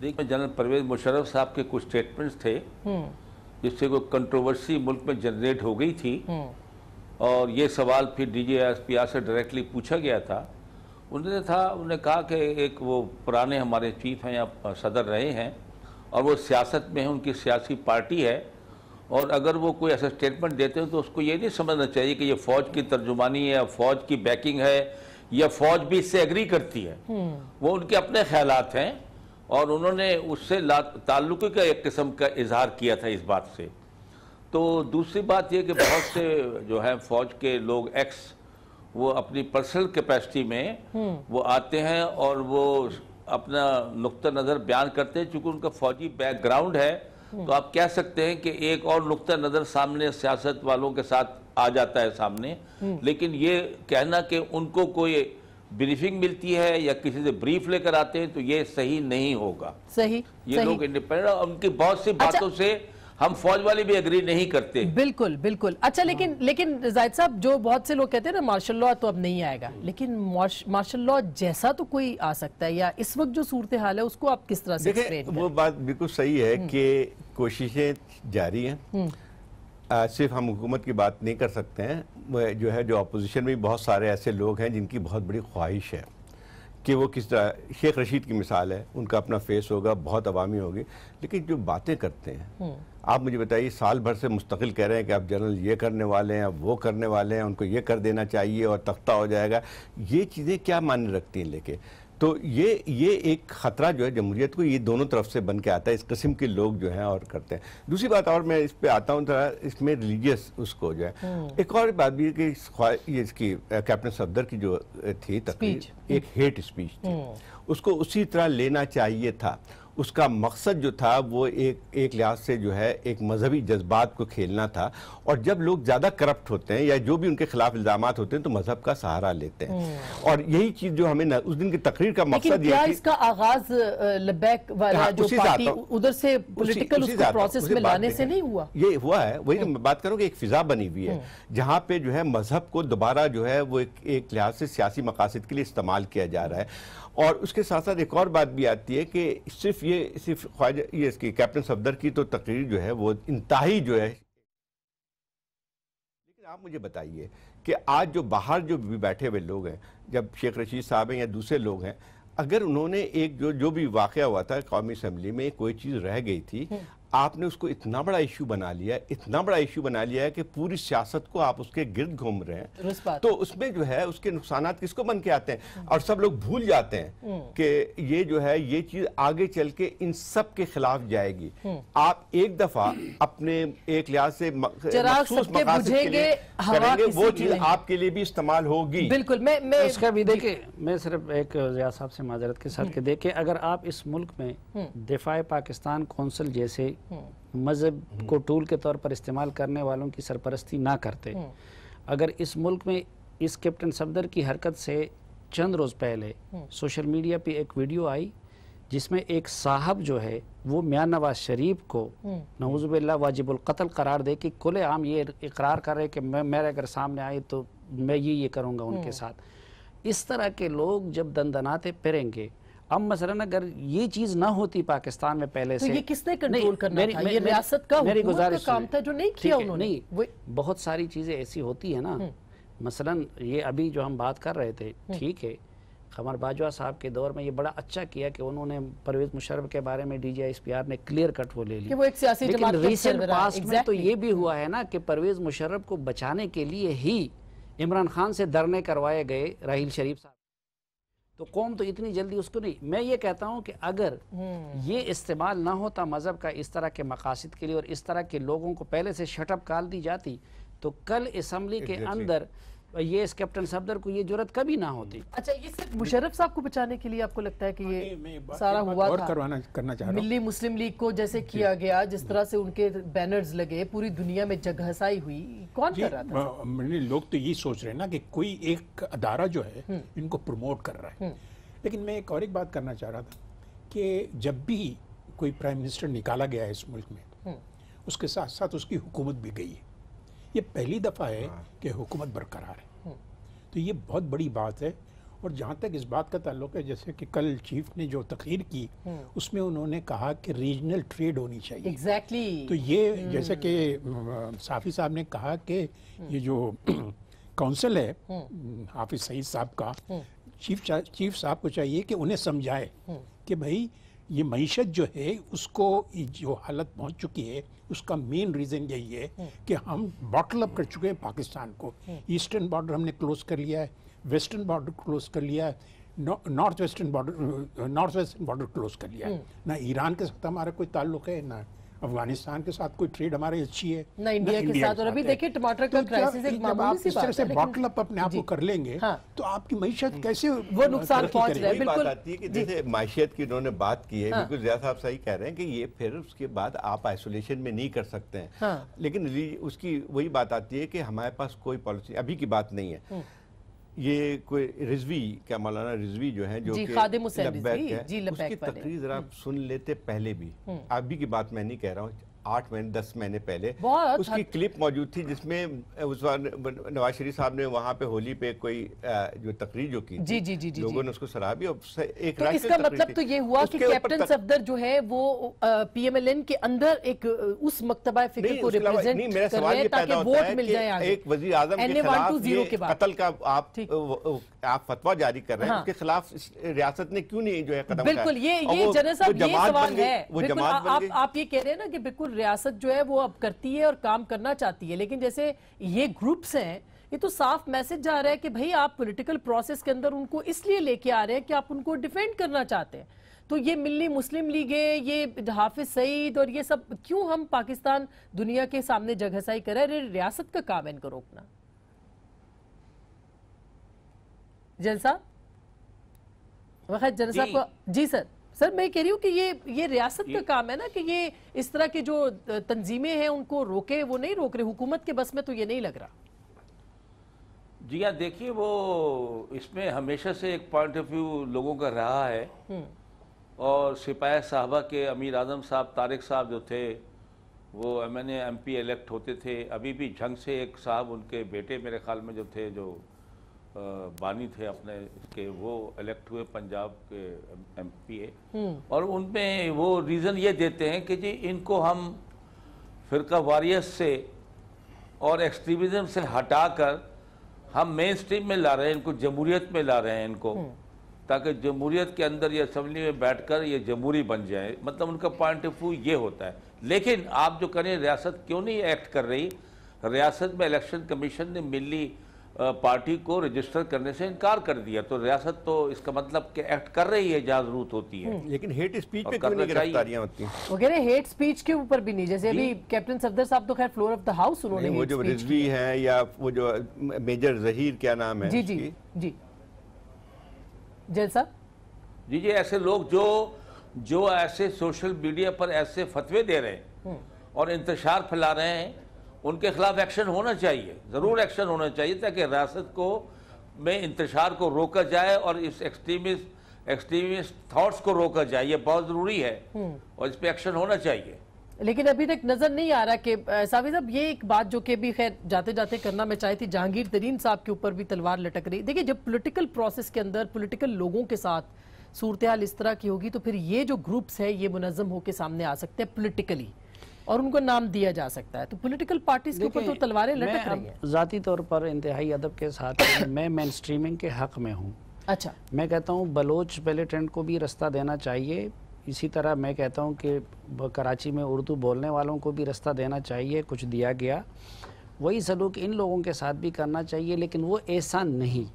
देखिए जनरल परवेज मुशर्रफ साहब के कुछ स्टेटमेंट्स थे हम्म। जिससे कोई कंट्रोवर्सी मुल्क में जनरेट हो गई थी हम्म। और ये सवाल फिर डी जे से डायरेक्टली पूछा गया था उन्होंने था उन्होंने कहा कि एक वो पुराने हमारे चीफ हैं या सदर रहे हैं और वो सियासत में है उनकी सियासी पार्टी है और अगर वो कोई ऐसा स्टेटमेंट देते हैं तो उसको ये नहीं समझना चाहिए कि ये फ़ौज की तर्जुमानी है या फ़ौज की बैकिंग है या फौज भी इससे एग्री करती है हम्म। वो उनके अपने ख्याल हैं और उन्होंने उससे ताल्लुक का एक किस्म का इजहार किया था इस बात से तो दूसरी बात यह कि बहुत से जो है फौज के लोग एक्स वो अपनी पर्सनल कैपेसिटी में हम्म। वो आते हैं और वो अपना नुक़ नज़र बयान करते हैं चूँकि उनका फौजी बैकग्राउंड है हम्म। तो आप कह सकते हैं कि एक और नुकता नज़र सामने सियासत वालों के साथ आ जाता है सामने हम्म। लेकिन ये कहना कि उनको कोई ब्रीफिंग मिलती है या किसी से ब्रीफ लेकर आते हैं तो ये सही नहीं होगा सही ये सही। लोग इंडिपेंडेंट उनकी बहुत सी अच्छा, बातों से हम फौज वाले भी अग्री नहीं करते बिल्कुल बिल्कुल अच्छा लेकिन हाँ। लेकिन जायद साहब जो बहुत से लोग कहते हैं ना मार्शल लॉ तो अब नहीं आएगा लेकिन मार्शल लॉ जैसा तो कोई आ सकता है या इस वक्त जो सूरत हाल है उसको आप किस तरह से वो बात बिल्कुल सही है हम्म। कि कोशिशें जारी हैं हम्म। सिर्फ हम हुकूमत की बात नहीं कर सकते हैं जो है जो अपोजिशन में बहुत सारे ऐसे लोग हैं जिनकी बहुत बड़ी ख्वाहिश है कि वो किस तरह शेख रशीद की मिसाल है उनका अपना फेस होगा बहुत अवामी होगी लेकिन जो बातें करते हैं हम्म। आप मुझे बताइए साल भर से मुस्तकिल कह रहे हैं कि आप जनरल ये करने वाले हैं वो करने वाले हैं उनको ये कर देना चाहिए और तख्ता हो जाएगा ये चीज़ें क्या मान्य रखती हैं लेके तो ये ये एक ख़तरा जो है जमहूरीत को ये दोनों तरफ से बन के आता है इस किस्म के लोग जो हैं और करते हैं दूसरी बात और मैं इस पर आता हूँ थोड़ा इसमें रिलीजियस उसको जो है हम्म। एक और बात भी है कि ये इसकी कैप्टन सफदर की जो थी तकलीफ एक हेट स्पीच थी हम्म। उसको उसी तरह लेना चाहिए था उसका मकसद जो था वो एक एक लिहाज से जो है एक मजहबी जज्बात को खेलना था और जब लोग ज़्यादा करप्ट होते हैं या जो भी उनके खिलाफ इल्ज़ाम होते हैं तो मजहब का सहारा लेते हैं हम्म। और यही चीज़ जो हमें न, उस दिन की तकरीर का मकसद इसका आगाज लबैक वाला हाँ, जो पार्टी उधर से पॉलिटिकल उसको प्रोसेस में लाने से नहीं हुआ ये हुआ है वही तो हम्म। मैं बात करूँ कि एक फिजा बनी हुई है हम्म। जहाँ पे जो है मजहब को दोबारा जो है वो एक लिहाज से सियासी मकासद के लिए इस्तेमाल किया जा रहा है और उसके साथ साथ एक और बात भी आती है कि सिर्फ ये सिर्फ ख्वाजा ये इसकी कैप्टन सफदर की तो तकरीर जो है वो इंतहाई जो है लेकिन आप मुझे बताइए कि आज जो बाहर जो भी बैठे हुए लोग हैं जब शेख रशीद साहब हैं या दूसरे लोग हैं अगर उन्होंने एक जो जो भी वाक़ हुआ था कौमी असम्बली में कोई चीज़ रह गई थी हम्म। आपने उसको इतना बड़ा इशू बना लिया है इतना बड़ा इश्यू बना लिया है कि पूरी सियासत को आप उसके गिर्द घूम रहे हैं तो उसमें जो है उसके नुकसान किसको बन के आते हैं और सब लोग भूल जाते हैं हम्म। कि ये जो है ये चीज आगे चल के इन सब के खिलाफ जाएगी हम्म। आप एक दफा अपने एक लिहाज से करेंगे वो चीज आपके लिए भी इस्तेमाल होगी बिल्कुल मैं देखिए मैं सिर्फ एक साहब से माजरत के साथ हम्म। देखे अगर आप इस मुल्क में दिफा पाकिस्तान कौंसिल जैसे हम्म। मज़हब हम्म। को टूल के तौर पर इस्तेमाल करने वालों की सरपरस्ती ना करते हम्म। अगर इस मुल्क में इस कैप्टन सफदर की हरकत से चंद रोज़ पहले सोशल मीडिया पे एक वीडियो आई जिसमें एक साहब जो है वो मियाँ नवाज शरीफ को नवजुबिल्ला वाजिबुल कत्ल करार दे कि खुले आम ये इकरार कर रहे कि मैं मेरे अगर सामने आए तो मैं ये ये करूँगा उनके साथ इस तरह के लोग जब दंदनाते फिरेंगे अब मसलन अगर ये चीज ना होती पाकिस्तान में पहले तो से ये किसने कंट्रोल करना मेरी, था? मेरी, गुजारिश काम था जो नहीं किया उन्होंने नहीं बहुत सारी चीजें ऐसी होती है ना हम्म। मसलन ये अभी जो हम बात कर रहे थे हम्म। ठीक है कमर बाजवा साहब के दौर में ये बड़ा अच्छा किया कि उन्होंने परवेज मुशर्रफ के बारे में डी ने क्लियर कट वो ले लिया कि वो एक सियासी लेकिन रिसेंट पास्ट में तो ये भी हुआ है ना कि परवेज मुशर्रफ को बचाने के लिए ही इमरान खान से धरने करवाए गए राहील शरीफ साहब तो कौम तो इतनी जल्दी उसको नहीं मैं ये कहता हूँ कि अगर हम्म। ये इस्तेमाल ना होता मज़हब का इस तरह के मकासद के लिए और इस तरह के लोगों को पहले से शटअप काल दी जाती तो कल इसम्बली के अंदर ये इस कैप्टन सफदर को ये जरूरत कभी ना होती अच्छा ये सिर्फ मुशरफ साहब को बचाने के लिए आपको लगता है कि ये सारा हुआ और था। करवाना करना चाह रहा मिली मुस्लिम लीग को जैसे किया गया जिस तरह से उनके बैनर्स लगे पूरी दुनिया में जगहसाई हुई कौन कर रहा था लोग तो ये सोच रहे ना कि कोई एक अदारा जो है हम्म। इनको प्रमोट कर रहा है हम्म। लेकिन मैं एक और एक बात करना चाह रहा था कि जब भी कोई प्राइम मिनिस्टर निकाला गया है इस मुल्क में हम्म। उसके साथ साथ उसकी हुकूमत भी गई है ये पहली दफ़ा है हाँ। कि हुकूमत बरकरार है तो ये बहुत बड़ी बात है और जहाँ तक इस बात का ताल्लुक है जैसे कि कल चीफ ने जो तकरीर की हम्म। उसमें उन्होंने कहा कि रीजनल ट्रेड होनी चाहिए एग्जैक्टली exactly. तो ये हम्म। जैसे कि साफी साहब ने कहा कि हम्म। ये जो काउंसिल है हाफिज सईद साहब का चीफ चीफ साहब को चाहिए कि उन्हें समझाए कि भाई ये मीशत जो है उसको जो हालत पहुँच चुकी है उसका मेन रीज़न यही है हम्म। कि हम बॉटल अप कर चुके हैं पाकिस्तान को ईस्टर्न हम्म। बॉर्डर हमने क्लोज कर लिया है वेस्टर्न बॉर्डर क्लोज कर लिया है north western border north western border close कर लिया है हम्म। ना ईरान के साथ हमारा कोई ताल्लुक है ना अफगानिस्तान के साथ कोई ट्रेड हमारी अच्छी है ना इंडिया, के साथ और अभी देखिए टमाटर का तो क्राइसिस एक मामूली सी बात है बॉटल अप अपने आप को कर लेंगे हाँ। तो आपकी मीशत हम्म। कैसे वो नुकसान पहुंच रहा है बिल्कुल आती है कि जैसे माशियत की उन्होंने बात की है हाँ। बिल्कुल जिया साहब सही कह रहे हैं कि ये फिर उसके बाद आप आइसोलेशन में नहीं कर सकते हैं हाँ। लेकिन उसकी वही बात आती है कि हमारे पास कोई पॉलिसी अभी की बात नहीं है हम्म। ये कोई रिजवी क्या मौलाना रिजवी जो है जो जी, खादिम है, जी उसकी तकरीर आप हम्म। सुन लेते पहले भी अभी हम्म। की बात मैं नहीं कह रहा हूँ आठ महीने दस महीने पहले उसकी क्लिप मौजूद थी जिसमें उस नवाज शरीफ साहब ने वहाँ पे होली पे कोई जो तकरीर जो की जी जी जी, जी जी लोगों ने उसको सराहा भी एक तो इसका मतलब तो ये हुआ कि कैप्टन सफदर जो है वो पीएमएलएन के अंदर एक उस मकतबा फिक्र को रिप्रेजेंट कर मेरा सवाल ताकि वोट मिल जाए एक वजीर आजम के खिलाफ कत्ल का आप आप फतवा जारी कर रहे हैं हाँ। उसके खिलाफ रियासत ने क्यों नहीं जो है कदम बिल्कुल ये ये जनरल साहब ये सवाल है आप ये कह रहे हैं ना कि बिल्कुल रियासत जो है वो अब करती है और काम करना चाहती है लेकिन जैसे ये ग्रुप्स हैं ये तो साफ मैसेज जा रहा है कि भाई आप पॉलिटिकल प्रोसेस के अंदर उनको इसलिए लेके आ रहे हैं कि आप उनको डिफेंड करना चाहते हैं तो ये मिल्ली मुस्लिम लीग है ये हाफिज सईद और ये सब क्यों हम पाकिस्तान दुनिया के सामने जगहसाई कर रहे रियासत का काम है इनको रोकना जलसा वक्त जनसा जी सर सर मैं कह रही हूँ कि ये ये रियासत का काम है ना कि ये इस तरह के जो तंजीमें हैं उनको रोके वो नहीं रोक रहे हुकूमत के बस में तो ये नहीं लग रहा जी हाँ देखिए वो इसमें हमेशा से एक पॉइंट ऑफ व्यू लोगों का रहा है हम्म। और सिपाही साहबा के अमीर आजम साहब तारिक साहब जो थे वो M N M P elect होते थे अभी भी झंग से एक साहब उनके बेटे मेरे ख्याल में जो थे जो बानी थे अपने इसके वो इलेक्ट हुए पंजाब के एमपीए हम्म। और उनमें वो रीज़न ये देते हैं कि जी इनको हम फिरका वारियस से और एक्सट्रीमिज़म से हटाकर हम मेन स्ट्रीम में ला रहे हैं इनको जमहूरीत में ला रहे हैं इनको हम्म। ताकि जमहूरीत के अंदर ये असम्बली में बैठ कर ये जमहूरी बन जाए मतलब उनका पॉइंट ऑफ व्यू ये होता है लेकिन आप जो करें रियासत क्यों नहीं एक्ट कर रही रियासत में इलेक्शन कमीशन ने मिली पार्टी को रजिस्टर करने से इनकार कर दिया तो रियासत तो इसका मतलब कि एक्ट कर रही है जहाँ जरूरत होती है हम्म। लेकिन हेट स्पीच पे क्यों गिरफ्तारियां होती हैं वो कह रहे हेट स्पीच के ऊपर भी नहीं जैसे अभी कैप्टन सफदर साहब तो खैर फ्लोर ऑफ द हाउस उन्होंने वो जो रिजवी है या वो जो मेजर जहीर क्या नाम है जी जी जी जैल साहब जी जी ऐसे लोग जो जो ऐसे सोशल मीडिया पर ऐसे फतवे दे रहे हैं हम्म। और इंतजार फैला रहे हैं उनके खिलाफ एक्शन होना चाहिए ज़रूर एक्शन होना चाहिए ताकि रियासत को में इंतशार को रोका जाए और इस एक्सट्रीमिस्ट एक्सट्रीमिस्ट थाट्स को रोका जाए ये बहुत ज़रूरी है हम्म। और इस पर एक्शन होना चाहिए लेकिन अभी तक नजर नहीं आ रहा कि साविद साहब ये एक बात जो कि भी खैर जाते जाते करना मैं चाहती थी जहांगीर तरीन साहब के ऊपर भी तलवार लटक रही देखिए जब पॉलिटिकल प्रोसेस के अंदर पॉलिटिकल लोगों के साथ सूरत हाल इस तरह की होगी तो फिर ये जो ग्रुप्स है ये मुनजम होकर सामने आ सकते हैं पोलिटिकली और उनको नाम दिया जा सकता है तो पोलिटिकल पार्टीज के ऊपर तो तलवारें लटक रही हैं ज़ाती तौर पर इंतहाई अदब के साथ मैं मेन स्ट्रीमिंग के हक़ में हूँ अच्छा मैं कहता हूँ बलोच पेलेटेंट को भी रास्ता देना चाहिए इसी तरह मैं कहता हूँ कि कराची में उर्दू बोलने वालों को भी रास्ता देना चाहिए कुछ दिया गया वही सलूक इन लोगों के साथ भी करना चाहिए लेकिन वो ऐसा नहीं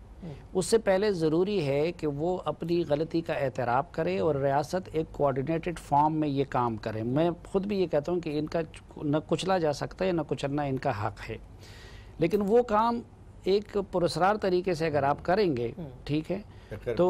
उससे पहले ज़रूरी है कि वो अपनी गलती का एतराब करे और रियासत एक कोऑर्डिनेटेड फॉर्म में ये काम करे मैं ख़ुद भी ये कहता हूँ कि इनका न कुचला जा सकता है न कुचलना इनका हक है लेकिन वो काम एक पुरसरार तरीके से अगर आप करेंगे हम्म। ठीक है तो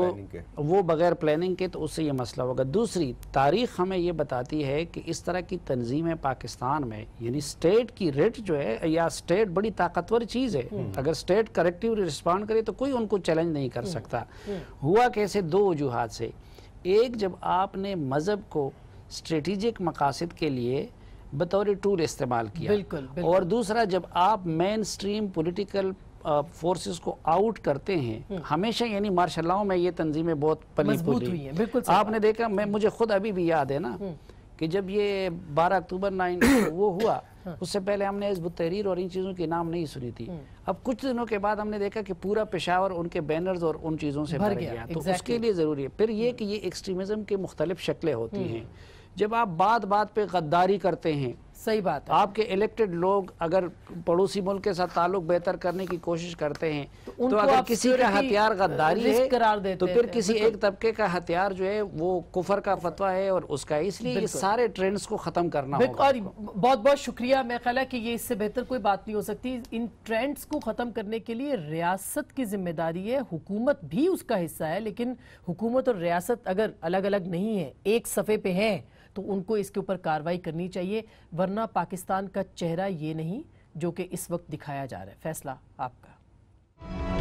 वो बगैर प्लानिंग के तो उससे ये मसला होगा दूसरी तारीख हमें ये बताती है कि इस तरह की तंजीमें पाकिस्तान में यानी स्टेट की रेट जो है या स्टेट बड़ी ताकतवर चीज़ है हम्म। अगर स्टेट करेक्टिव रिस्पॉन्ड करे तो कोई उनको चैलेंज नहीं कर हम्म। सकता हम्म। हुआ कैसे दो वजूहत से एक जब आपने मज़हब को स्ट्रेटिजिक मकासद के लिए बतौर टूल इस्तेमाल किया बिल्कुल, बिल्कुल। और दूसरा जब आप मेन स्ट्रीम पोलिटिकल फोर्सेस को आउट करते हैं हम्म। हमेशा यानी मार्शलाओं में ये तंजीमें बहुत पली हुई हैं बिल्कुल आपने देखा मैं मुझे खुद अभी भी याद है ना हम्म। कि जब ये 12 अक्टूबर नाइन वो हुआ हाँ। उससे पहले हमने इस तहरीर और इन चीज़ों के नाम नहीं सुनी थी हम्म। अब कुछ दिनों के बाद हमने देखा कि पूरा पेशावर उनके बैनर्स और उन चीज़ों से भर, गया, गया। तो उसके लिए ज़रूरी है फिर ये कि ये एक्सट्रीमिज्म की मुख्तलिफ शक्लें होती हैं जब आप बात बात पर गद्दारी करते हैं सही बात है आपके इलेक्टेड लोग अगर पड़ोसी मुल्क के साथ ताल्लुक बेहतर करने की कोशिश करते हैं तो, तो अगर किसी का हथियार गद्दारी है करार देते तो फिर किसी एक तबके का हथियार जो है वो कुफर का फतवा है और उसका इसलिए इस सारे ट्रेंड्स को ख़त्म करना होगा और बहुत बहुत शुक्रिया मैं ख्याल है कि ये इससे बेहतर कोई बात नहीं हो सकती इन ट्रेंड्स को ख़त्म करने के लिए रियासत की जिम्मेदारी है हुकूमत भी उसका हिस्सा है लेकिन हुकूमत और रियासत अगर अलग अलग नहीं है एक सफ़े पे हैं तो उनको इसके ऊपर कार्रवाई करनी चाहिए वरना पाकिस्तान का चेहरा ये नहीं जो कि इस वक्त दिखाया जा रहा है फैसला आपका